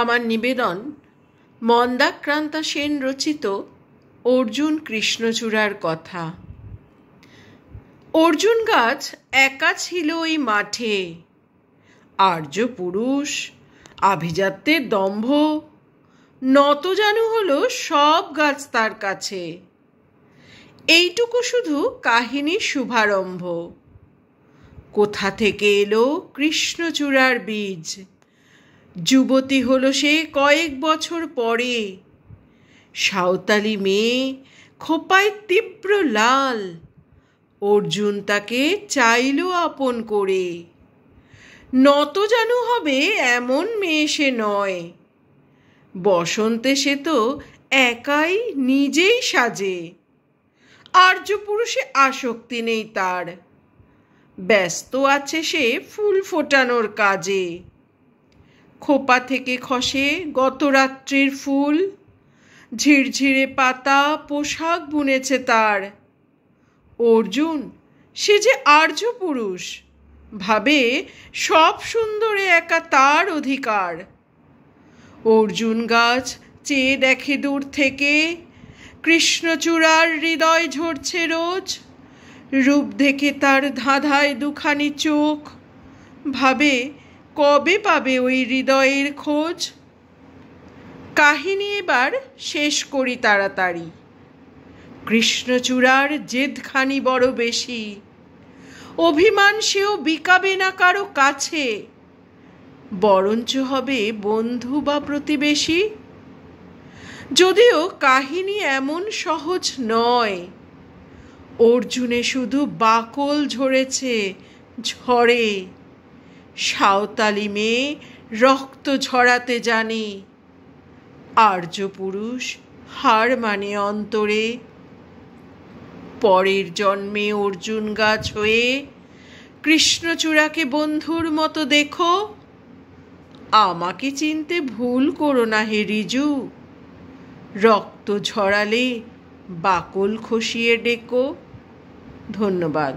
আমার নিবেদন মন্দাক্রান্তা সেন রচিত অর্জুন কৃষ্ণচূড়ার কথা অর্জুন গাছ একা ছিল ওই মাঠে আর্য পুরুষ আভিজাত্যের দম্ভ নত নতজানু হলো সব গাছ তার কাছে এইটুকু শুধু কাহিনীর শুভারম্ভ কোথা থেকে এলো কৃষ্ণচূড়ার বীজ যুবতী হলো সে কয়েক বছর পরে সাঁওতালি মেয়ে খোপায় তীব্র লাল অর্জুন তাকে চাইল আপন করে নত যেন হবে এমন মেয়ে সে নয় বসন্তে সে তো একাই নিজেই সাজে আর্য পুরুষে আসক্তি নেই তার ব্যস্ত আছে সে ফুল ফোটানোর কাজে খোপা থেকে খসে গতরাত্রির ফুল ঝিরঝিরে পাতা পোশাক বুনেছে তার অর্জুন সে যে আর্য পুরুষ ভাবে সব সুন্দরে একা তার অধিকার অর্জুন গাছ চেয়ে দেখে দূর থেকে কৃষ্ণচূড়ার হৃদয় ঝরছে রোজ রূপ দেখে তার ধাঁধায় দুখানি চোখ ভাবে কবে পাবে ওই হৃদয়ের খোঁজ কাহিনী এবার শেষ করি তাড়াতাড়ি কৃষ্ণচূড়ার জেদখানি বড় বেশি অভিমান সেও বিকাবে না কারো কাছে বরঞ্চ হবে বন্ধু বা প্রতিবেশী যদিও কাহিনী এমন সহজ নয় অর্জুনে শুধু বাকল ঝরেছে ঝড়ে সাঁওতালি মেয়ে রক্ত ঝরাতে জানে আর্য পুরুষ হার মানে অন্তরে পরের জন্মে অর্জুন গাছ হয়ে কৃষ্ণচূড়াকে বন্ধুর মতো দেখো আমাকে চিনতে ভুল করো না হে রিজু রক্ত ঝরালে বাকল খসিয়ে ডেকো ধন্যবাদ